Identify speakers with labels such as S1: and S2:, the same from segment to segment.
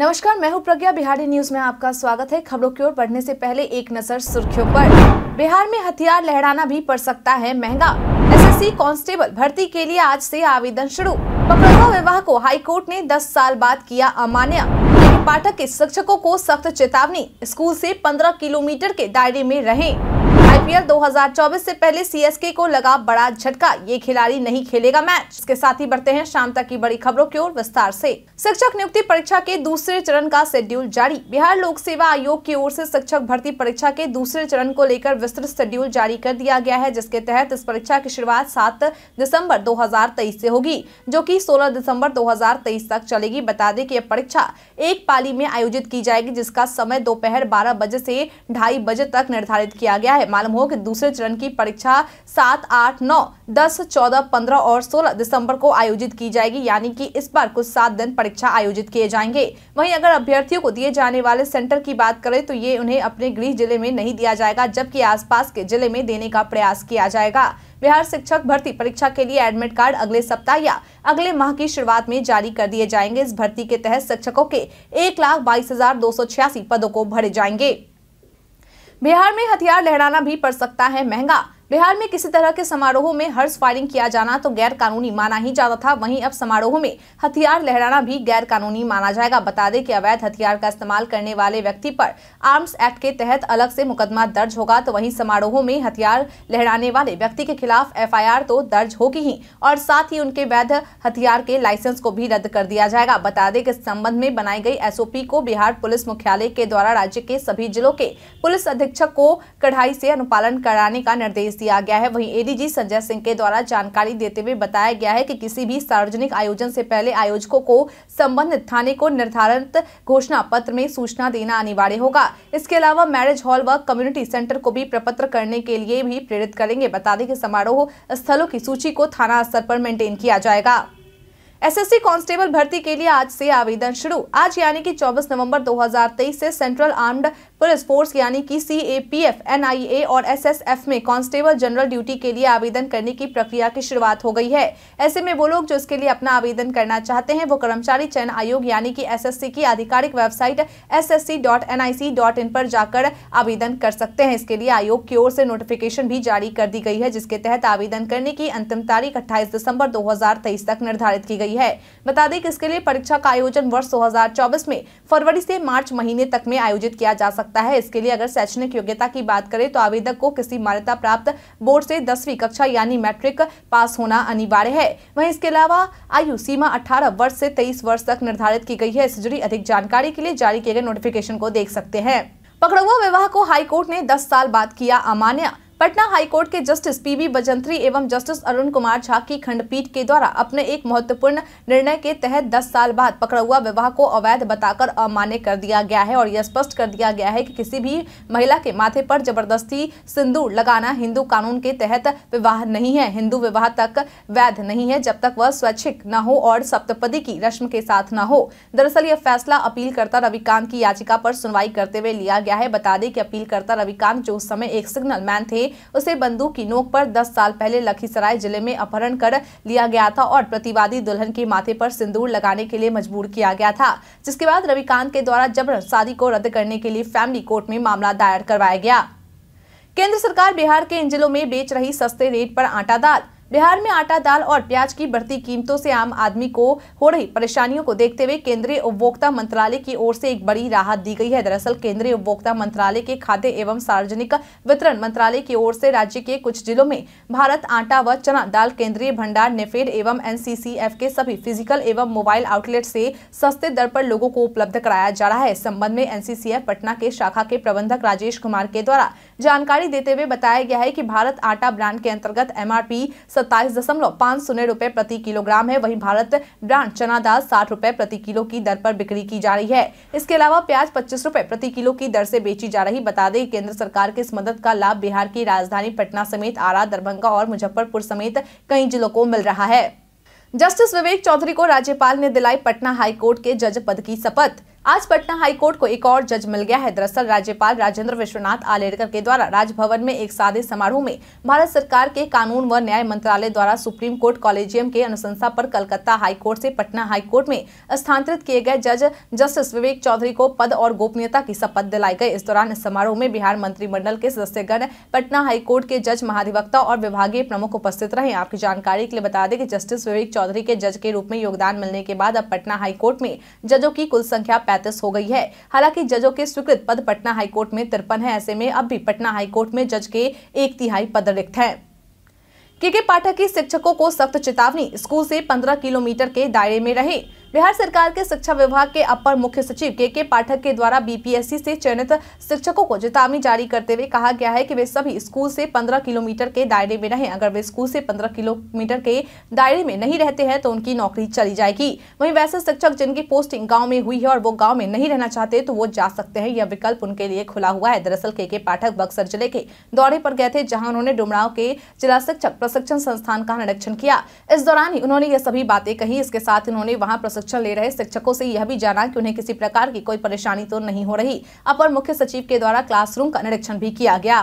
S1: नमस्कार मैं हूं प्रज्ञा बिहारी न्यूज में आपका स्वागत है खबरों की ओर बढ़ने से पहले एक नजर सुर्खियों पर बिहार में हथियार लहराना भी पड़ सकता है महंगा एसएससी कांस्टेबल भर्ती के लिए आज से आवेदन शुरू पकड़वा विवाह को हाईकोर्ट ने 10 साल बाद किया अमान्य पाठक के शिक्षकों को सख्त चेतावनी स्कूल ऐसी पंद्रह किलोमीटर के दायरे में रहे आईपीएल 2024 से पहले सीएसके को लगा बड़ा झटका ये खिलाड़ी नहीं खेलेगा मैच इसके साथ ही बढ़ते हैं शाम तक की बड़ी खबरों की ओर विस्तार से शिक्षक नियुक्ति परीक्षा के दूसरे चरण का शेड्यूल जारी बिहार लोक सेवा आयोग की ओर से शिक्षक भर्ती परीक्षा के दूसरे चरण को लेकर विस्तृत शेड्यूल जारी कर दिया गया है जिसके तहत इस परीक्षा की शुरुआत सात दिसम्बर दो हजार होगी जो की सोलह दिसम्बर दो तक चलेगी बता दें की यह परीक्षा एक पाली में आयोजित की जाएगी जिसका समय दोपहर बारह बजे ऐसी ढाई बजे तक निर्धारित किया गया है मालूम हो होगी दूसरे चरण की परीक्षा सात आठ नौ दस चौदह पंद्रह और सोलह दिसंबर को आयोजित की जाएगी यानी कि इस बार कुछ सात दिन परीक्षा आयोजित किए जाएंगे वहीं अगर अभ्यर्थियों को दिए जाने वाले सेंटर की बात करें तो ये उन्हें अपने गृह जिले में नहीं दिया जाएगा जबकि आसपास के जिले में देने का प्रयास किया जाएगा बिहार शिक्षक भर्ती परीक्षा के लिए एडमिट कार्ड अगले सप्ताह या अगले माह की शुरुआत में जारी कर दिए जाएंगे इस भर्ती के तहत शिक्षकों के एक लाख बाईस हजार दो सौ छियासी पदों को भरे जाएंगे बिहार में हथियार लहराना भी पड़ सकता है महंगा बिहार में किसी तरह के समारोह में हर्ष फायरिंग किया जाना तो गैर कानूनी माना ही जाता था वहीं अब समारोह में हथियार लहराना भी गैर कानूनी माना जाएगा बता दें कि अवैध हथियार का इस्तेमाल करने वाले व्यक्ति पर आर्म्स एक्ट के तहत अलग से मुकदमा दर्ज होगा तो वहीं समारोह में हथियार लहराने वाले व्यक्ति के खिलाफ एफ तो दर्ज होगी ही और साथ ही उनके वैध हथियार के लाइसेंस को भी रद्द कर दिया जाएगा बता दें कि इस संबंध में बनाई गई एसओपी को बिहार पुलिस मुख्यालय के द्वारा राज्य के सभी जिलों के पुलिस अधीक्षक को कढ़ाई से अनुपालन कराने का निर्देश दिया गया है वहीं एडीजी संजय सिंह के द्वारा जानकारी देते हुए बताया गया है कि किसी भी सार्वजनिक आयोजन से पहले आयोजकों को संबंधित थाने को निर्धारित घोषणा पत्र में सूचना देना अनिवार्य होगा इसके अलावा मैरिज हॉल व कम्युनिटी सेंटर को भी प्रपत्र करने के लिए भी प्रेरित करेंगे बता दें कि समारोह स्थलों की सूची को थाना स्तर पर मेंटेन किया जाएगा एसएससी कांस्टेबल भर्ती के लिए आज से आवेदन शुरू आज यानी कि 24 नवंबर 2023 से सेंट्रल आर्म्ड पुलिस फोर्स यानी कि C A P F N I A और एस एस एफ में कांस्टेबल जनरल ड्यूटी के लिए आवेदन करने की प्रक्रिया की शुरुआत हो गई है ऐसे में वो लोग जो इसके लिए अपना आवेदन करना चाहते हैं वो कर्मचारी चयन आयोग यानी कि एस की आधिकारिक website S S C dot N I C dot in पर जाकर आवेदन कर सकते हैं इसके लिए आयोग की ओर से नोटिफिकेशन भी जारी कर दी गई है जिसके तहत आवेदन करने की अंतिम तारीख अट्ठाईस दिसंबर दो तक निर्धारित की गई गई है बता दें कि इसके लिए परीक्षा का आयोजन वर्ष 2024 में फरवरी से मार्च महीने तक में आयोजित किया जा सकता है इसके लिए अगर शैक्षणिक योग्यता की बात करें तो आवेदक को किसी मान्यता प्राप्त बोर्ड से दसवीं कक्षा यानी मैट्रिक पास होना अनिवार्य है वही इसके अलावा आयु सीमा अठारह वर्ष ऐसी तेईस वर्ष तक निर्धारित की गई है इससे जुड़ी अधिक जानकारी के लिए जारी किए गए नोटिफिकेशन को देख सकते हैं पकड़ुआ विवाह को हाईकोर्ट ने 10 साल बाद किया अमान्य पटना हाईकोर्ट के जस्टिस पीबी बजंत्री एवं जस्टिस अरुण कुमार झा की खंडपीठ के द्वारा अपने एक महत्वपूर्ण निर्णय के तहत 10 साल बाद पकड़ा हुआ विवाह को अवैध बताकर अमान्य कर दिया गया है और यह स्पष्ट कर दिया गया है कि किसी भी महिला के माथे पर जबरदस्ती सिंदूर लगाना हिंदू कानून के तहत विवाह नहीं है हिंदू विवाह तक वैध नहीं है जब तक वह स्वैच्छिक न हो और सप्तपदी की रश्म के साथ न हो दरअसल यह फैसला अपीलकर्ता रविकांत की याचिका पर सुनवाई करते हुए लिया गया है बता दें कि अपीलकर्ता रविकांत जो उस समय एक सिग्नल मैन थे उसे बंदूक की नोक पर 10 साल पहले लखीसराय जिले में अपहरण कर लिया गया था और प्रतिवादी दुल्हन के माथे पर सिंदूर लगाने के लिए मजबूर किया गया था जिसके बाद रविकांत के द्वारा जबरन शादी को रद्द करने के लिए फैमिली कोर्ट में मामला दायर करवाया गया केंद्र सरकार बिहार के इन जिलों में बेच रही सस्ते रेट पर आटा दाल बिहार में आटा दाल और प्याज की बढ़ती कीमतों से आम आदमी को हो रही परेशानियों को देखते हुए केंद्रीय उपभोक्ता मंत्रालय की ओर से एक बड़ी राहत दी गई है दरअसल केंद्रीय उपभोक्ता मंत्रालय के खाद्य एवं सार्वजनिक वितरण मंत्रालय की ओर से राज्य के कुछ जिलों में भारत आटा व चना दाल केंद्रीय भंडार नेफेड एवं एन के सभी फिजिकल एवं मोबाइल आउटलेट से सस्ते दर पर लोगों को उपलब्ध कराया जा रहा है इस संबंध में एन पटना के शाखा के प्रबंधक राजेश कुमार के द्वारा जानकारी देते हुए बताया गया है की भारत आटा ब्रांड के अंतर्गत एम सत्ताईस दशमलव पाँच शून्य रुपये प्रति किलोग्राम है वहीं भारत ब्रांड चना दाल साठ रुपये प्रति किलो की दर पर बिक्री की जा रही है इसके अलावा प्याज पच्चीस रुपये प्रति किलो की दर से बेची जा रही बता दें केंद्र सरकार की इस मदद का लाभ बिहार की राजधानी पटना समेत आरा दरभंगा और मुजफ्फरपुर समेत कई जिलों को मिल रहा है जस्टिस विवेक चौधरी को राज्यपाल ने दिलाई पटना हाईकोर्ट के जज पद की शपथ आज पटना हाईकोर्ट को एक और जज मिल गया है दरअसल राज्यपाल राजेंद्र विश्वनाथ आलेडकर के द्वारा राजभवन में एक सादे समारोह में भारत सरकार के कानून व न्याय मंत्रालय द्वारा सुप्रीम कोर्ट कॉलेजियम के अनुशंसा पर कलकत्ता हाईकोर्ट से पटना हाईकोर्ट में स्थानांतरित किए गए जज जस्टिस विवेक चौधरी को पद और गोपनीयता की शपथ दिलाई गई इस दौरान इस समारोह में बिहार मंत्रिमंडल के सदस्यगण पटना हाईकोर्ट के जज महाधिवक्ता और विभागीय प्रमुख उपस्थित रहे आपकी जानकारी के लिए बता दें की जस्टिस विवेक चौधरी के जज के रूप में योगदान मिलने के बाद अब पटना हाईकोर्ट में जजों की कुल संख्या पैंतीस हो गई है हालांकि जजों के स्वीकृत पद पटना हाईकोर्ट में तिरपन है ऐसे में अब भी पटना हाईकोर्ट में जज के एक तिहाई पद रिक्त है के के पाठक की शिक्षकों को सख्त चेतावनी स्कूल से 15 किलोमीटर के दायरे में रहे बिहार सरकार के शिक्षा विभाग के अपर मुख्य सचिव के के पाठक के द्वारा बीपीएससी से चयनित शिक्षकों को चेतावनी जारी करते हुए कहा गया है कि वे सभी स्कूल से 15 किलोमीटर के दायरे में रहें अगर वे स्कूल से 15 किलोमीटर के दायरे में नहीं रहते हैं तो उनकी नौकरी चली जाएगी वहीं वैसे शिक्षक जिनकी पोस्टिंग गाँव में हुई है और वो गाँव में नहीं रहना चाहते तो वो जा सकते हैं यह विकल्प उनके लिए खुला हुआ है दरअसल के के पाठक बक्सर जिले के दौरे पर गए थे जहाँ उन्होंने डुमराव के जिला शिक्षक प्रशिक्षण संस्थान का निरीक्षण किया इस दौरान ही उन्होंने ये सभी बातें कही इसके साथ उन्होंने वहाँ प्रशिक्षण ले रहे शिक्षकों से यह भी जाना कि उन्हें किसी प्रकार की कोई परेशानी तो नहीं हो रही अपर मुख्य सचिव के द्वारा क्लासरूम का निरीक्षण भी किया गया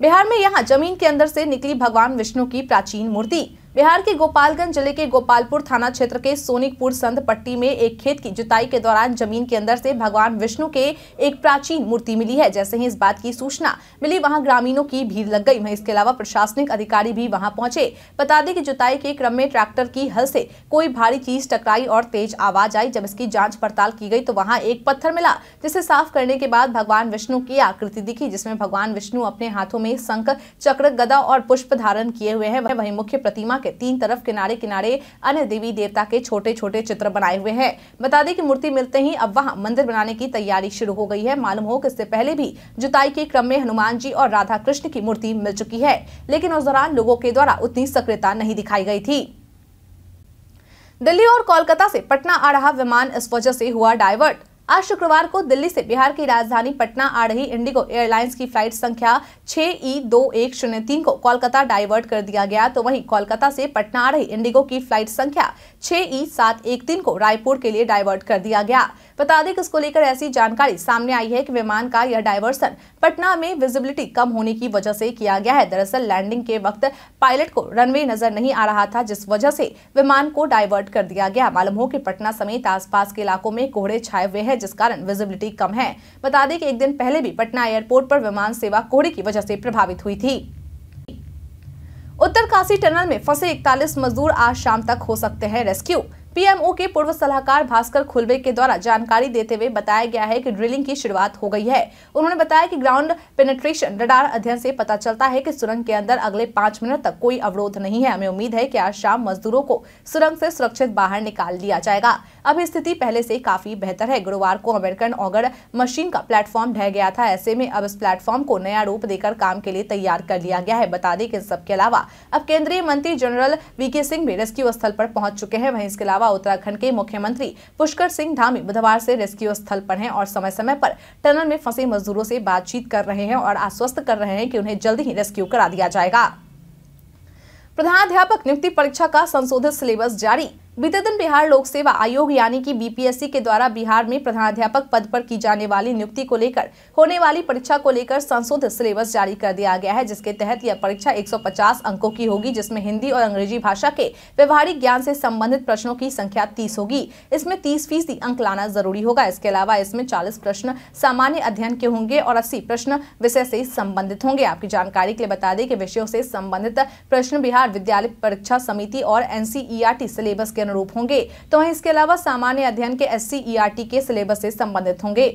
S1: बिहार में यहाँ जमीन के अंदर से निकली भगवान विष्णु की प्राचीन मूर्ति बिहार के गोपालगंज जिले के गोपालपुर थाना क्षेत्र के सोनिकपुर संत पट्टी में एक खेत की जुताई के दौरान जमीन के अंदर से भगवान विष्णु के एक प्राचीन मूर्ति मिली है जैसे ही इस बात की सूचना मिली वहां ग्रामीणों की भीड़ लग गई वहीं इसके अलावा प्रशासनिक अधिकारी भी वहां पहुंचे बता दें कि जुताई के क्रम में ट्रैक्टर की हल से कोई भारी चीज टकराई और तेज आवाज आई जब इसकी जाँच पड़ताल की गई तो वहाँ एक पत्थर मिला जिसे साफ करने के बाद भगवान विष्णु की आकृति दिखी जिसमें भगवान विष्णु अपने हाथों में शंख चक्र गदा और पुष्प धारण किए हुए है वही मुख्य प्रतिमा यहाँ के तीन तरफ किनारे किनारे अन्य देवी देवता के छोटे छोटे चित्र बनाए हुए हैं बता दें कि मूर्ति मिलते ही अब वहाँ मंदिर बनाने की तैयारी शुरू हो गई है मालूम हो कि इससे पहले भी जुताई के क्रम में हनुमान जी और राधा कृष्ण की मूर्ति मिल चुकी है लेकिन उस दौरान लोगों के द्वारा उतनी सक्रियता नहीं दिखाई गई थी दिल्ली और कोलकाता से पटना आ रहा विमान इस वजह से हुआ डायवर्ट आज शुक्रवार को दिल्ली से बिहार की राजधानी पटना आ रही इंडिगो एयरलाइंस की फ्लाइट संख्या छह ई दो एक शून्य तीन को कोलकाता डाइवर्ट कर दिया गया तो वहीं कोलकाता से पटना आ रही इंडिगो की फ्लाइट संख्या छह ई सात एक तीन को रायपुर के लिए डाइवर्ट कर दिया गया बता दें कि इसको लेकर ऐसी जानकारी सामने आई है कि विमान का यह डाइवर्सन पटना में विजिबिलिटी कम होने की वजह से किया गया है दरअसल लैंडिंग के वक्त पायलट को रनवे नजर नहीं आ रहा था जिस वजह से विमान को डाइवर्ट कर दिया गया मालूम हो कि पटना समेत आसपास के इलाकों में कोहरे छाए हुए हैं जिस कारण विजिबिलिटी कम है बता दें कि एक दिन पहले भी पटना एयरपोर्ट पर विमान सेवा कोहरे की वजह से प्रभावित हुई थी उत्तरकाशी टनल में फंसे इकतालीस मजदूर आज शाम तक हो सकते हैं रेस्क्यू पीएमओ के पूर्व सलाहकार भास्कर खुलबे के द्वारा जानकारी देते हुए बताया गया है कि ड्रिलिंग की शुरुआत हो गई है उन्होंने बताया कि ग्राउंड पेनेट्रेशन रडार अध्ययन से पता चलता है कि सुरंग के अंदर अगले पांच मिनट तक कोई अवरोध नहीं है हमें उम्मीद है कि आज शाम मजदूरों को सुरंग से सुरक्षित बाहर निकाल लिया जाएगा अब स्थिति पहले से काफी बेहतर है गुरुवार को अमेरिकन ऑगर मशीन का प्लेटफॉर्म ढह गया था ऐसे में अब इस प्लेटफॉर्म को नया रूप देकर काम के लिए तैयार कर लिया गया है बता दें कि सबके अलावा अब केंद्रीय मंत्री जनरल वी सिंह भी रेस्क्यू स्थल पर पहुंच चुके हैं वहीं इसके अलावा अलावा उत्तराखंड के मुख्यमंत्री पुष्कर सिंह धामी बुधवार से रेस्क्यू स्थल पर हैं और समय समय पर टनल में फंसे मजदूरों से बातचीत कर रहे हैं और आश्वस्त कर रहे हैं कि उन्हें जल्द ही रेस्क्यू करा दिया जाएगा प्रधानाध्यापक नियुक्ति परीक्षा का संशोधित सिलेबस जारी बीते दिन बिहार लोक सेवा आयोग यानी कि बीपीएससी के द्वारा बिहार में प्रधानाध्यापक पद पर की जाने वाली नियुक्ति को लेकर होने वाली परीक्षा को लेकर संशोधित सिलेबस जारी कर दिया गया है जिसके तहत यह परीक्षा 150 अंकों की होगी जिसमें हिंदी और अंग्रेजी भाषा के व्यवहारिक ज्ञान से संबंधित प्रश्नों की संख्या तीस होगी इसमें तीस फीसदी अंक लाना जरूरी होगा इसके अलावा इसमें चालीस प्रश्न सामान्य अध्ययन के होंगे और अस्सी प्रश्न विषय से संबंधित होंगे आपकी जानकारी के लिए बता दें कि विषयों से संबंधित प्रश्न बिहार विद्यालय परीक्षा समिति और एनसीईआरटी e सिलेबस के अनुरूप होंगे तो वहीं इसके अलावा सामान्य अध्ययन के एस सी के सिलेबस से संबंधित होंगे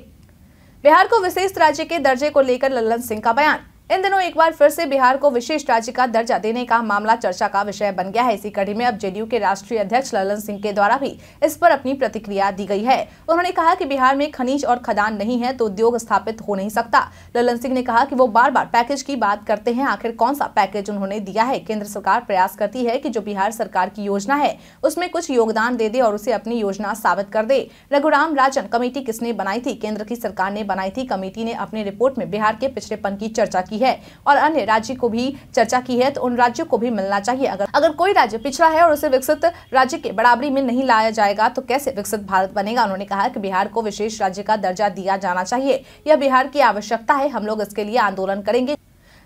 S1: बिहार को विशेष राज्य के दर्जे को लेकर लल्लन सिंह का बयान इन दिनों एक बार फिर से बिहार को विशेष राज्य का दर्जा देने का मामला चर्चा का विषय बन गया है इसी कड़ी में अब जेडीयू के राष्ट्रीय अध्यक्ष ललन सिंह के द्वारा भी इस पर अपनी प्रतिक्रिया दी गई है उन्होंने कहा कि बिहार में खनिज और खदान नहीं है तो उद्योग स्थापित हो नहीं सकता ललन सिंह ने कहा की वो बार बार पैकेज की बात करते हैं आखिर कौन सा पैकेज उन्होंने दिया है केंद्र सरकार प्रयास करती है की जो बिहार सरकार की योजना है उसमें कुछ योगदान दे दे और उसे अपनी योजना साबित कर दे रघुराम राजन कमेटी किसने बनाई थी केंद्र की सरकार ने बनाई थी कमेटी ने अपनी रिपोर्ट में बिहार के पिछड़ेपन की चर्चा की की है और अन्य राज्य को भी चर्चा की है तो उन राज्यों को भी मिलना चाहिए अगर अगर कोई राज्य पिछड़ा है और उसे विकसित राज्य के बराबरी में नहीं लाया जाएगा तो कैसे विकसित भारत बनेगा उन्होंने कहा कि बिहार को विशेष राज्य का दर्जा दिया जाना चाहिए यह बिहार की आवश्यकता है हम लोग इसके लिए आंदोलन करेंगे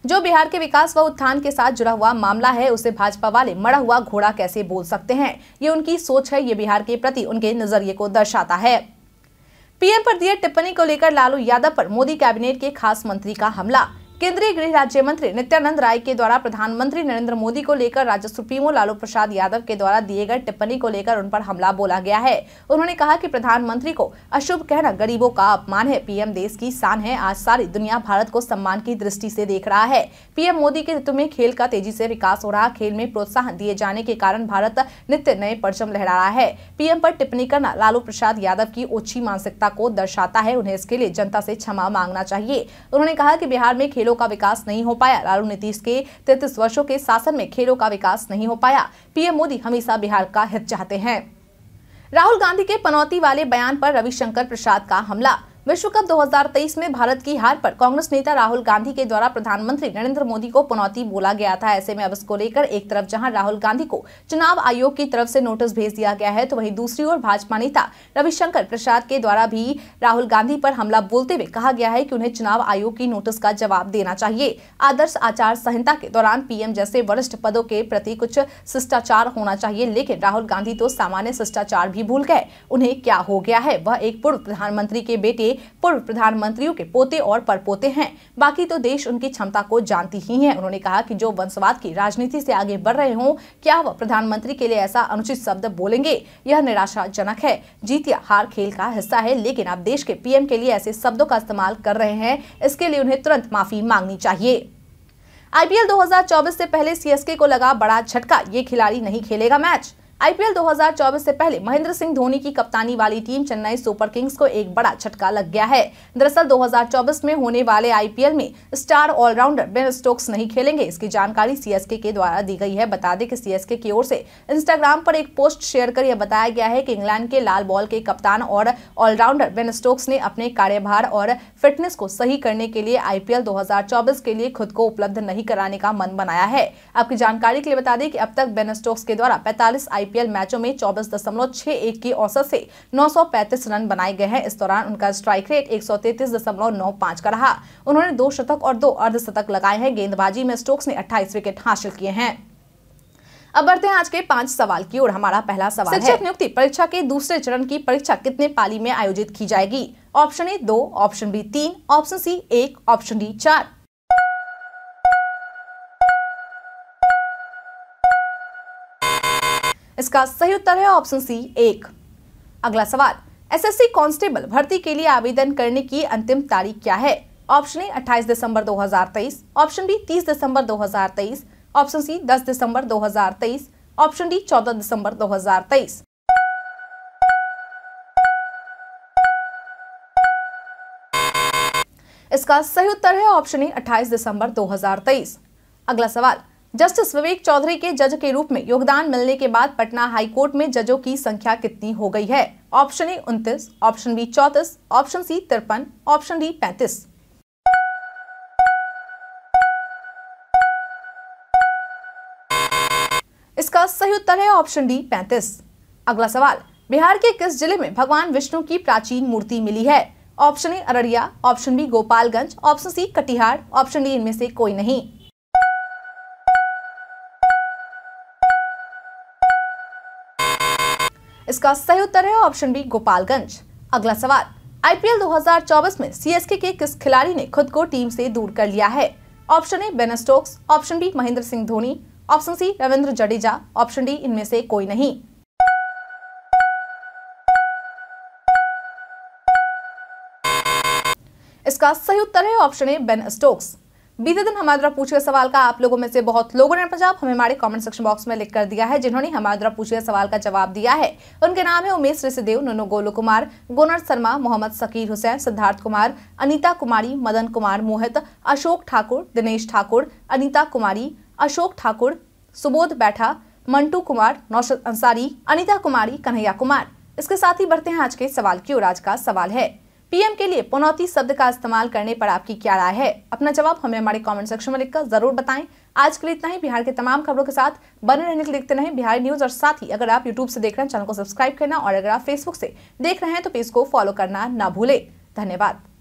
S1: जो बिहार के विकास व उत्थान के साथ जुड़ा हुआ मामला है उसे भाजपा वाले मरा हुआ घोड़ा कैसे बोल सकते हैं ये उनकी सोच है ये बिहार के प्रति उनके नजरिए को दर्शाता है पीएम पर दिए टिप्पणी को लेकर लालू यादव पर मोदी कैबिनेट के खास मंत्री का हमला केंद्रीय गृह राज्य मंत्री नित्यानंद राय के द्वारा प्रधानमंत्री नरेंद्र मोदी को लेकर राज्य सुप्रीमो लालू प्रसाद यादव के द्वारा दिए गए टिप्पणी को लेकर उन पर हमला बोला गया है उन्होंने कहा कि प्रधानमंत्री को अशुभ कहना गरीबों का अपमान है पीएम देश की शान है आज सारी दुनिया भारत को सम्मान की दृष्टि से देख रहा है पीएम मोदी के नेतृत्व में खेल का तेजी से विकास हो रहा खेल में प्रोत्साहन दिए जाने के कारण भारत नित्य नए परचम लहरा रहा है पीएम पर टिप्पणी करना लालू प्रसाद यादव की ओछी मानसिकता को दर्शाता है उन्हें इसके लिए जनता से क्षमा मांगना चाहिए उन्होंने कहा की बिहार में खेल खेलों का विकास नहीं हो पाया लालू नीतीश के तैतीस वर्षों के शासन में खेलों का विकास नहीं हो पाया पीएम मोदी हमेशा बिहार का हित चाहते हैं राहुल गांधी के पनौती वाले बयान पर रविशंकर प्रसाद का हमला विश्व कप 2023 में भारत की हार पर कांग्रेस नेता राहुल गांधी के द्वारा प्रधानमंत्री नरेंद्र मोदी को पुनौती बोला गया था ऐसे में अब इसको लेकर एक तरफ जहां राहुल गांधी को चुनाव आयोग की तरफ से नोटिस भेज दिया गया है तो वहीं दूसरी ओर भाजपा नेता रविशंकर प्रसाद के द्वारा भी राहुल गांधी पर हमला बोलते हुए कहा गया है की उन्हें चुनाव आयोग की नोटिस का जवाब देना चाहिए आदर्श आचार संहिता के दौरान पीएम जैसे वरिष्ठ पदों के प्रति कुछ शिष्टाचार होना चाहिए लेकिन राहुल गांधी तो सामान्य शिष्टाचार भी भूल गए उन्हें क्या हो गया है वह एक पूर्व प्रधानमंत्री के बेटे पूर्व प्रधानमंत्रियों के पोते और परपोते हैं बाकी तो देश उनकी क्षमता को जानती ही है उन्होंने कहा कि जो वंशवाद की राजनीति से आगे बढ़ रहे हों क्या वह प्रधानमंत्री के लिए ऐसा अनुचित शब्द बोलेंगे यह निराशाजनक है जीत या हार खेल का हिस्सा है लेकिन आप देश के पीएम के लिए ऐसे शब्दों का इस्तेमाल कर रहे हैं इसके लिए उन्हें तुरंत माफी मांगनी चाहिए आईपीएल 2024 से पहले सीएसके को लगा बड़ा झटका ये खिलाड़ी नहीं खेलेगा मैच आईपीएल 2024 से पहले महेंद्र सिंह धोनी की कप्तानी वाली टीम चेन्नई सुपर किंग्स को एक बड़ा झटका लग गया है दरअसल 2024 में होने वाले आईपीएल में स्टार ऑलराउंडर बेन स्टोक्स नहीं खेलेंगे इसकी जानकारी सीएसके के द्वारा दी गई है बता दें कि सीएसके की ओर से इंस्टाग्राम पर एक पोस्ट शेयर कर यह बताया गया है की इंग्लैंड के लाल बॉल के कप्तान और ऑलराउंडर बेन स्टोक्स ने अपने कार्यभार और फिटनेस को सही करने के लिए आईपीएल 2024 के लिए खुद को उपलब्ध नहीं कराने का मन बनाया है आपकी जानकारी के लिए बता दें की अब तक बेन स्टोक्स के द्वारा पैतालीस आई आईपीएल मैचों में चौबीस दशमलव छह एक की औसत से 935 रन बनाए गए हैं इस दौरान उनका स्ट्राइक रेट एक का रहा उन्होंने दो शतक और दो अर्ध शतक लगाए हैं गेंदबाजी में स्टोक्स ने अट्ठाईस विकेट हासिल किए हैं अब बढ़ते हैं आज के पांच सवाल की ओर हमारा पहला सवाल है शिक्षक नियुक्ति परीक्षा के दूसरे चरण की परीक्षा कितने पाली में आयोजित की जाएगी ऑप्शन ए दो ऑप्शन बी तीन ऑप्शन सी एक ऑप्शन डी चार इसका सही उत्तर है ऑप्शन सी एक अगला सवाल एसएससी कांस्टेबल भर्ती के लिए आवेदन करने की अंतिम तारीख क्या है ऑप्शन ए 28 दिसंबर 2023, ऑप्शन बी 30 दिसंबर 2023, ऑप्शन सी 10 दिसंबर 2023, ऑप्शन डी 14 दिसंबर 2023। इसका सही उत्तर है ऑप्शन ए 28 दिसंबर 2023। अगला सवाल जस्टिस विवेक चौधरी के जज के रूप में योगदान मिलने के बाद पटना हाईकोर्ट में जजों की संख्या कितनी हो गई है ऑप्शन ए उनतीस ऑप्शन बी चौतीस ऑप्शन सी तिरपन ऑप्शन डी पैंतीस इसका सही उत्तर है ऑप्शन डी पैंतीस अगला सवाल बिहार के किस जिले में भगवान विष्णु की प्राचीन मूर्ति मिली है option A Araria option B Gopalganj option C Katihar option D इनमें से कोई नहीं इसका सही उत्तर है ऑप्शन बी गोपालगंज अगला सवाल आईपीएल 2024 में सीएसके के किस खिलाड़ी ने खुद को टीम से दूर कर लिया है option A Ben Stokes option B Mahendra Singh Dhoni option C Ravindra Jadeja option D इनमें से कोई नहीं इसका सही उत्तर है ऑप्शन ए बेन स्टोक्स बीते दिन हमारे द्वारा पूछे सवाल का आप लोगों में से बहुत लोगों ने पंजाब हमें हमारे कमेंट सेक्शन बॉक्स में लिख कर दिया है जिन्होंने हमारे द्वारा पूछे सवाल का जवाब दिया है उनके नाम है उमेश ऋषिदेव नोनो गोलू कुमार गोनर शर्मा मोहम्मद सकीर हुसैन सिद्धार्थ कुमार अनिता कुमारी मदन कुमार मोहित अशोक ठाकुर दिनेश ठाकुर अनिता कुमारी अशोक ठाकुर सुबोध बैठा मंटू कुमार नौशद अंसारी अनिता कुमारी कन्हैया कुमार इसके साथ ही बढ़ते हैं आज के सवाल की ओर आज का सवाल है पीएम के लिए पनौती शब्द का इस्तेमाल करने पर आपकी क्या राय है अपना जवाब हमें हमारे कमेंट सेक्शन में लिखकर जरूर बताएं आज के लिए इतना ही बिहार के तमाम खबरों के साथ बने रहने के लिए देखते रहें बिहार न्यूज और साथ ही अगर आप यूट्यूब से देख रहे हैं चैनल को सब्सक्राइब करना और अगर आप फेसबुक से देख रहे हैं तो पेज को फॉलो करना ना भूले धन्यवाद